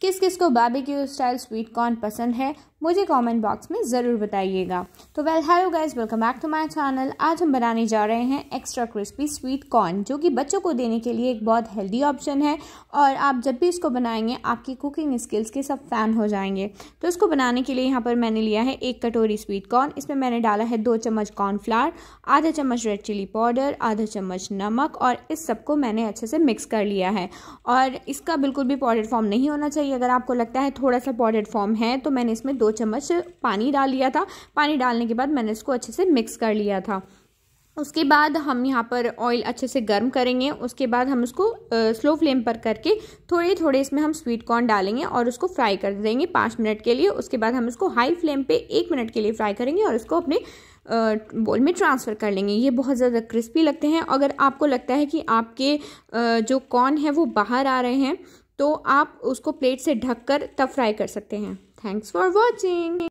किस किस को की स्टाइल स्वीट कॉर्न पसंद है मुझे कमेंट बॉक्स में ज़रूर बताइएगा तो well hello guys welcome back to my channel आज हम बनाने जा रहे हैं एक्स्ट्रा क्रिस्पी स्वीट कॉर्न जो कि बच्चों को देने के लिए एक बहुत हेल्दी ऑप्शन है और आप जब भी इसको बनाएंगे आपकी कुकिंग स्किल्स के सब फ़ैन हो जाएंगे तो इसको बनाने के लिए यहाँ पर मैंने लिया है एक कटोरी स्वीट कॉर्न इसमें मैंने डाला है दो चम्मच कॉर्नफ्लावर आधा चम्मच रेड चिली पाउडर आधा चम्मच नमक और इस सबको मैंने अच्छे से मिक्स कर लिया है और इसका बिल्कुल भी पाउडर फॉर्म नहीं होना चाहिए अगर आपको लगता है थोड़ा सा पाउडर फॉर्म है तो मैंने इसमें दो चम्मच पानी डाल लिया था पानी डालने के बाद मैंने इसको अच्छे से मिक्स कर लिया था उसके बाद हम यहाँ पर ऑयल अच्छे से गर्म करेंगे उसके बाद हम उसको स्लो फ्लेम पर करके थोड़े थोड़े इसमें हम स्वीट कॉर्न डालेंगे और उसको फ्राई कर देंगे पाँच मिनट के लिए उसके बाद हम इसको हाई फ्लेम पे एक मिनट के लिए फ्राई करेंगे और इसको अपने बोल में ट्रांसफ़र कर लेंगे ये बहुत ज़्यादा क्रिस्पी लगते हैं अगर आपको लगता है कि आपके जो कॉर्न है वो बाहर आ रहे हैं तो आप उसको प्लेट से ढककर तब फ्राई कर सकते हैं थैंक्स फॉर वॉचिंग